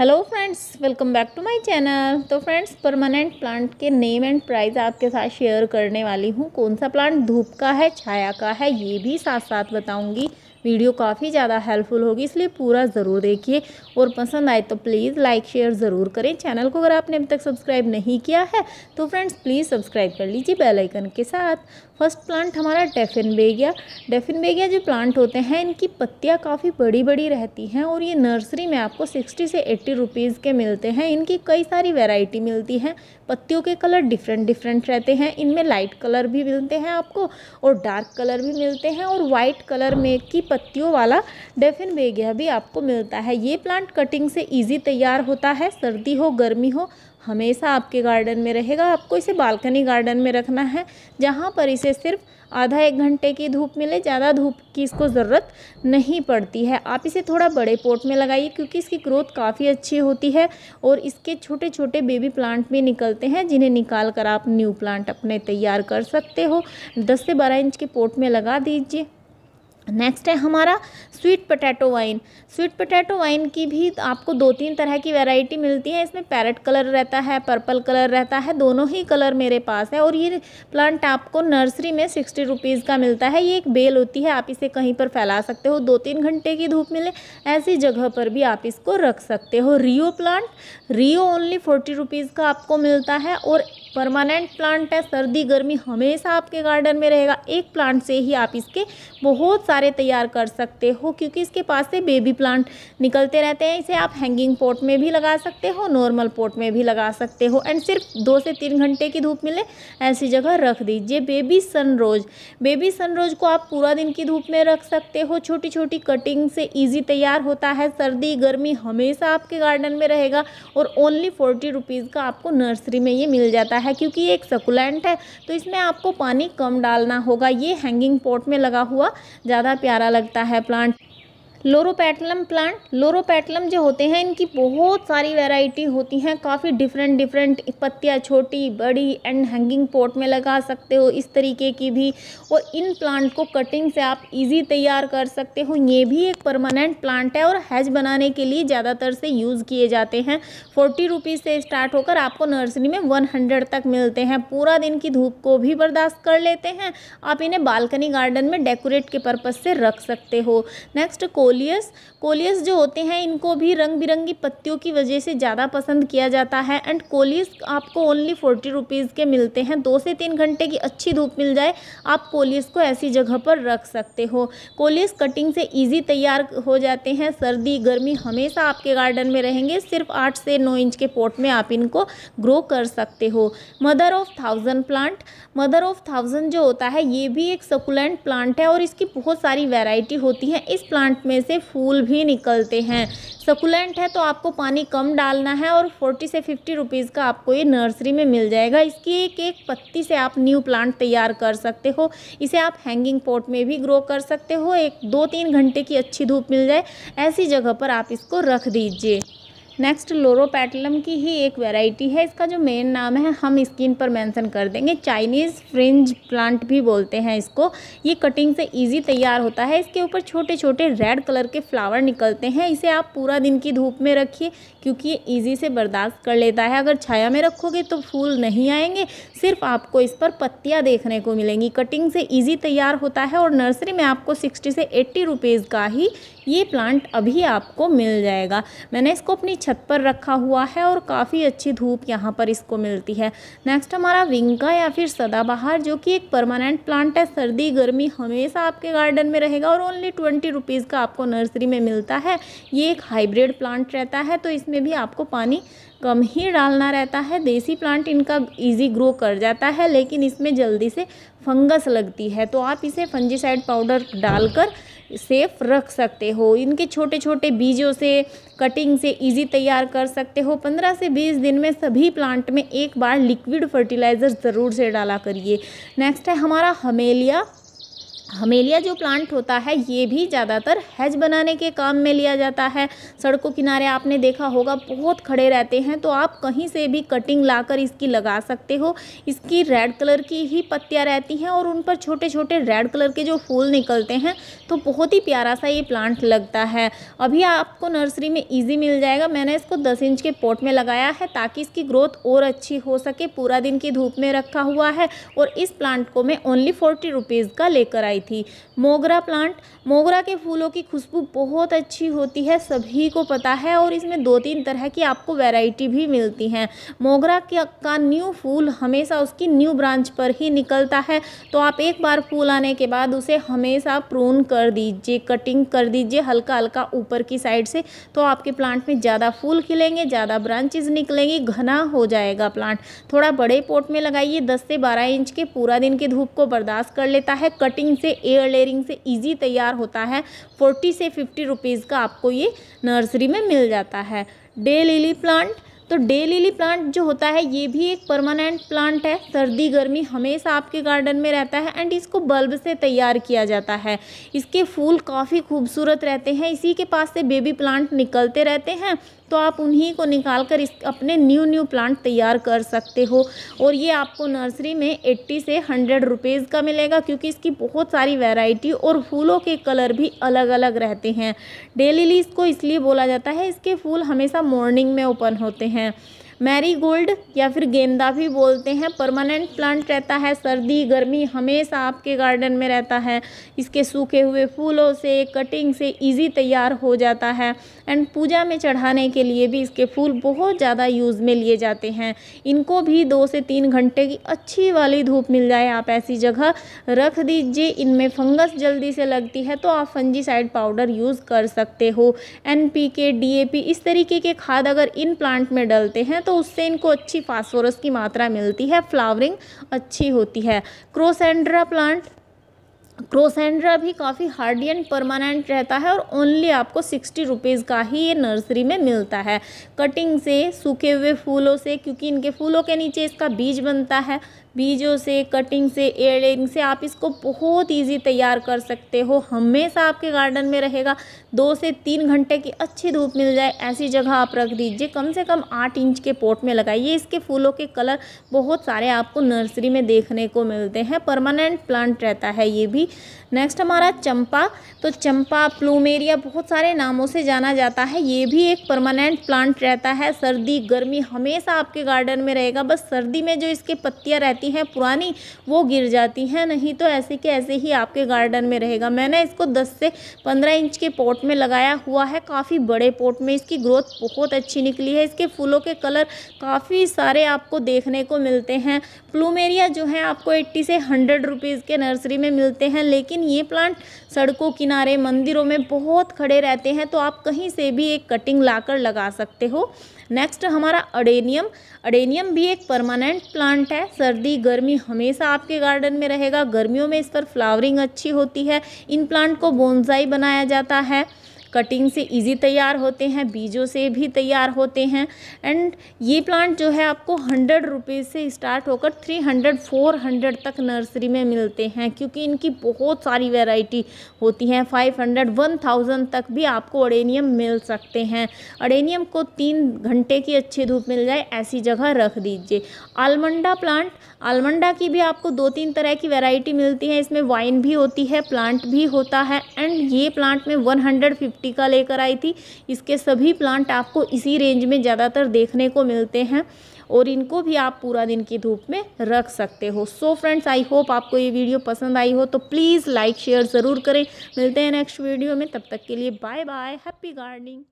hello friends welcome back to my channel तो friends permanent plant के name and price आपके साथ share करने वाली हूँ कौन सा प्लांट धूप का है छाया का है ये भी साथ साथ बताऊँगी वीडियो काफ़ी ज़्यादा हेल्पफुल होगी इसलिए पूरा ज़रूर देखिए और पसंद आए तो प्लीज़ लाइक शेयर ज़रूर करें चैनल को अगर आपने अभी तक सब्सक्राइब नहीं किया है तो फ्रेंड्स प्लीज़ सब्सक्राइब कर लीजिए बेलाइकन के साथ फर्स्ट प्लांट हमारा डेफिन बेगिया डेफिन बेगिया जो प्लांट होते हैं इनकी पत्तियाँ काफ़ी बड़ी बड़ी रहती हैं और ये नर्सरी में आपको सिक्सटी से एट्टी रुपीज़ के मिलते हैं इनकी कई सारी वेराइटी मिलती हैं पत्तियों के कलर डिफरेंट डिफरेंट रहते हैं इनमें लाइट कलर भी मिलते हैं आपको और डार्क कलर भी मिलते हैं और वाइट कलर में की पत्तियों वाला डेफिन बेगिया भी आपको मिलता है ये प्लांट कटिंग से ईजी तैयार होता है सर्दी हो गर्मी हो हमेशा आपके गार्डन में रहेगा आपको इसे बालकनी गार्डन में रखना है जहाँ पर इसे सिर्फ आधा एक घंटे की धूप मिले ज़्यादा धूप की इसको ज़रूरत नहीं पड़ती है आप इसे थोड़ा बड़े पोट में लगाइए क्योंकि इसकी ग्रोथ काफ़ी अच्छी होती है और इसके छोटे छोटे बेबी प्लांट भी निकलते हैं जिन्हें निकाल कर आप न्यू प्लांट अपने तैयार कर सकते हो दस से बारह इंच के पोट में लगा दीजिए नेक्स्ट है हमारा sweet potato vine sweet potato vine की भी आपको दो तीन तरह की वैरायटी मिलती है इसमें पैरेट कलर रहता है पर्पल कलर रहता है दोनों ही कलर मेरे पास है और ये प्लांट आपको नर्सरी में सिक्सटी रुपीज़ का मिलता है ये एक बेल होती है आप इसे कहीं पर फैला सकते हो दो तीन घंटे की धूप मिले ऐसी जगह पर भी आप इसको रख सकते हो rhoeo plant rhoeo only forty rupees का आपको मिलता है और परमानेंट प्लांट है सर्दी गर्मी हमेशा आपके गार्डन में रहेगा एक प्लांट से ही आप इसके बहुत सारे सारे तैयार कर सकते हो क्योंकि इसके पास से बेबी प्लांट निकलते रहते हैं इसे आप हैंगिंग पोट में भी लगा सकते हो नॉर्मल पोट में भी लगा सकते हो एंड सिर्फ दो से तीन घंटे की धूप मिले ऐसी जगह रख दीजिए बेबी सनरोज बेबी सनरोज को आप पूरा दिन की धूप में रख सकते हो छोटी छोटी कटिंग से ईजी तैयार होता है सर्दी गर्मी हमेशा आपके गार्डन में रहेगा और ओनली फोर्टी रुपीज़ का आपको नर्सरी में ये मिल जाता है क्योंकि ये एक सकुलेंट है तो इसमें आपको पानी कम डालना होगा ये हैंगिंग पोट में लगा हुआ ज़्यादा ज़्यादा प्यारा लगता है प्लांट लोरोपैटलम प्लांट लोरोपैटलम जो होते हैं इनकी बहुत सारी वैरायटी होती हैं काफ़ी डिफरेंट डिफरेंट पत्तियाँ छोटी बड़ी एंड हैंगिंग पोट में लगा सकते हो इस तरीके की भी और इन प्लांट को कटिंग से आप इजी तैयार कर सकते हो ये भी एक परमानेंट प्लांट है और हैज बनाने के लिए ज़्यादातर से यूज़ किए जाते हैं फोर्टी रुपीज़ से स्टार्ट होकर आपको नर्सरी में वन हंड्रेड तक मिलते हैं पूरा दिन की धूप को भी बर्दाश्त कर लेते हैं आप इन्हें बालकनी गार्डन में डेकोरेट के पर्पज़ से रख सकते हो नेक्स्ट को कोलियस कोलियस जो होते हैं इनको भी रंग बिरंगी पत्तियों की वजह से ज़्यादा पसंद किया जाता है एंड कोलियस आपको ओनली फोर्टी रुपीज़ के मिलते हैं दो से तीन घंटे की अच्छी धूप मिल जाए आप कोलियस को ऐसी जगह पर रख सकते हो कोलियस कटिंग से ईजी तैयार हो जाते हैं सर्दी गर्मी हमेशा आपके गार्डन में रहेंगे सिर्फ आठ से नौ इंच के पोट में आप इनको ग्रो कर सकते हो mother of thousand plant mother of thousand जो होता है ये भी एक सकुलेंट प्लांट है और इसकी बहुत सारी वेराइटी होती है इस प्लांट में में से फूल भी निकलते हैं सकुलेंट है तो आपको पानी कम डालना है और फोर्टी से फिफ्टी रुपीज़ का आपको ये नर्सरी में मिल जाएगा इसकी एक एक पत्ती से आप न्यू प्लांट तैयार कर सकते हो इसे आप हैंगिंग पॉट में भी ग्रो कर सकते हो एक दो तीन घंटे की अच्छी धूप मिल जाए ऐसी जगह पर आप इसको रख दीजिए नेक्स्ट लोरोपैटलम की ही एक वैरायटी है इसका जो मेन नाम है हम स्किन पर मेंशन कर देंगे चाइनीज़ फ्रिंज प्लांट भी बोलते हैं इसको ये कटिंग से इजी तैयार होता है इसके ऊपर छोटे छोटे रेड कलर के फ्लावर निकलते हैं इसे आप पूरा दिन की धूप में रखिए क्योंकि ये ईजी से बर्दाश्त कर लेता है अगर छाया में रखोगे तो फूल नहीं आएंगे सिर्फ आपको इस पर पत्तियाँ देखने को मिलेंगी कटिंग से ईजी तैयार होता है और नर्सरी में आपको सिक्सटी से एट्टी रुपीज़ का ही ये प्लांट अभी आपको मिल जाएगा मैंने इसको अपनी छत पर रखा हुआ है और काफ़ी अच्छी धूप यहाँ पर इसको मिलती है नेक्स्ट हमारा विंका या फिर सदाबहार जो कि एक परमानेंट प्लांट है सर्दी गर्मी हमेशा आपके गार्डन में रहेगा और ओनली ट्वेंटी रुपीज़ का आपको नर्सरी में मिलता है ये एक हाइब्रिड प्लांट रहता है तो इसमें भी आपको पानी कम ही डालना रहता है देसी प्लांट इनका इजी ग्रो कर जाता है लेकिन इसमें जल्दी से फंगस लगती है तो आप इसे फंजीसाइड पाउडर डालकर सेफ रख सकते हो इनके छोटे छोटे बीजों से कटिंग से इजी तैयार कर सकते हो 15 से 20 दिन में सभी प्लांट में एक बार लिक्विड फर्टिलाइज़र ज़रूर से डाला करिए नेक्स्ट है हमारा हमेलिया हमेलिया जो प्लांट होता है ये भी ज़्यादातर हैज बनाने के काम में लिया जाता है सड़कों किनारे आपने देखा होगा बहुत खड़े रहते हैं तो आप कहीं से भी कटिंग लाकर इसकी लगा सकते हो इसकी रेड कलर की ही पत्तियाँ रहती हैं और उन पर छोटे छोटे रेड कलर के जो फूल निकलते हैं तो बहुत ही प्यारा सा ये प्लांट लगता है अभी आपको नर्सरी में ईजी मिल जाएगा मैंने इसको दस इंच के पोट में लगाया है ताकि इसकी ग्रोथ और अच्छी हो सके पूरा दिन की धूप में रखा हुआ है और इस प्लांट को मैं ओनली फोर्टी रुपीज़ का लेकर आई आई थी मोगरा प्लांट मोगरा के फूलों की खुशबू बहुत अच्छी होती है सभी को पता है और इसमें दो तीन तरह की आपको वैरायटी भी मिलती हैं मोगरा का न्यू फूल हमेशा उसकी न्यू ब्रांच पर ही निकलता है तो आप एक बार फूल आने के बाद उसे हमेशा प्रून कर दीजिए कटिंग कर दीजिए हल्का हल्का ऊपर की साइड से तो आपके प्लांट में ज़्यादा फूल खिलेंगे ज़्यादा ब्रांचेज निकलेंगी घना हो जाएगा प्लांट थोड़ा बड़े पोट में लगाइए दस से बारह इंच के पूरा दिन की धूप को बर्दाश्त कर लेता है कटिंग से से एयर लेयरिंग से इजी तैयार होता है फोर्टी से फिफ्टी रुपीज़ का आपको ये नर्सरी में मिल जाता है डे लिली प्लांट तो डे लिली प्लांट जो होता है ये भी एक परमानेंट प्लांट है सर्दी गर्मी हमेशा आपके गार्डन में रहता है एंड इसको बल्ब से तैयार किया जाता है इसके फूल काफ़ी खूबसूरत रहते हैं इसी के पास से बेबी प्लांट निकलते रहते हैं तो आप उन्हीं को निकाल कर इस अपने न्यू न्यू प्लांट तैयार कर सकते हो और ये आपको नर्सरी में एट्टी से हंड्रेड रुपीज़ का मिलेगा क्योंकि इसकी बहुत सारी वैरायटी और फूलों के कलर भी अलग अलग रहते हैं डेली लीज को इसलिए बोला जाता है इसके फूल हमेशा मॉर्निंग में ओपन होते हैं मैरी गोल्ड या फिर गेंदा भी बोलते हैं परमानेंट प्लांट रहता है सर्दी गर्मी हमेशा आपके गार्डन में रहता है इसके सूखे हुए फूलों से कटिंग से ईजी तैयार हो जाता है एंड पूजा में चढ़ाने के लिए भी इसके फूल बहुत ज़्यादा यूज़ में लिए जाते हैं इनको भी दो से तीन घंटे की अच्छी वाली धूप मिल जाए आप ऐसी जगह रख दीजिए इनमें फंगस जल्दी से लगती है तो आप फंजीसाइड पाउडर यूज़ कर सकते हो N P K D A P इस तरीके के खाद अगर इन प्लांट में डलते हैं तो तो उससे इनको अच्छी फास्फोरस की मात्रा मिलती है फ्लावरिंग अच्छी होती है क्रोसेंड्रा प्लांट क्रोसेंड्रा भी काफ़ी हार्ड एंड परमानेंट रहता है और ओनली आपको सिक्सटी रुपीज़ का ही ये नर्सरी में मिलता है कटिंग से सूखे हुए फूलों से क्योंकि इनके फूलों के नीचे इसका बीज बनता है बीजों से कटिंग से एयरिंग से आप इसको बहुत ईजी तैयार कर सकते हो हमेशा आपके गार्डन में रहेगा दो से तीन घंटे की अच्छी धूप मिल जाए ऐसी जगह आप रख दीजिए कम से कम आठ इंच के पोट में लगाइए इसके फूलों के कलर बहुत सारे आपको नर्सरी में देखने को मिलते हैं परमानेंट प्लांट रहता है ये भी नेक्स्ट हमारा चंपा तो चंपा प्लूमेरिया बहुत सारे नामों से जाना जाता है ये भी एक परमानेंट प्लांट रहता है सर्दी गर्मी हमेशा आपके गार्डन में रहेगा बस सर्दी में जो इसके पत्तियाँ रहती होती हैं पुरानी वो गिर जाती हैं नहीं तो ऐसे के ऐसे ही आपके गार्डन में रहेगा मैंने इसको दस से पंद्रह इंच के पॉट में लगाया हुआ है काफ़ी बड़े पॉट में इसकी ग्रोथ बहुत अच्छी निकली है इसके फूलों के कलर काफ़ी सारे आपको देखने को मिलते हैं प्लूमेरिया जो है आपको एट्टी से हंड्रेड रुपीज़ के नर्सरी में मिलते हैं लेकिन ये प्लांट सड़कों किनारे मंदिरों में बहुत खड़े रहते हैं तो आप कहीं से भी एक कटिंग लाकर लगा सकते हो नेक्स्ट हमारा अडेनियम अडेनियम भी एक परमानेंट प्लांट है सर्दी गर्मी हमेशा आपके गार्डन में रहेगा गर्मियों में इस पर फ्लावरिंग अच्छी होती है इन प्लांट को बोनजाई बनाया जाता है कटिंग से इजी तैयार होते हैं बीजों से भी तैयार होते हैं एंड ये प्लांट जो है आपको हंड्रेड रुपीज़ से स्टार्ट होकर थ्री हंड्रेड फोर हंड्रेड तक नर्सरी में मिलते हैं क्योंकि इनकी बहुत सारी वेराइटी होती हैं फाइव हंड्रेड वन थाउजेंड तक भी आपको अडेनियम मिल सकते हैं अडेनियम को तीन घंटे की अच्छी धूप मिल जाए ऐसी जगह रख दीजिए आलमंडा प्लांट आलमंडा की भी आपको दो तीन तरह की वेराइटी मिलती है इसमें वाइन भी होती है प्लांट भी होता है एंड ये प्लांट में वन हंड्रेड टीका लेकर आई थी इसके सभी प्लांट आपको इसी रेंज में ज़्यादातर देखने को मिलते हैं और इनको भी आप पूरा दिन की धूप में रख सकते हो सो फ्रेंड्स आई होप आपको ये वीडियो पसंद आई हो तो प्लीज़ लाइक शेयर ज़रूर करें मिलते हैं नेक्स्ट वीडियो में तब तक के लिए बाय बाय हैप्पी गार्डनिंग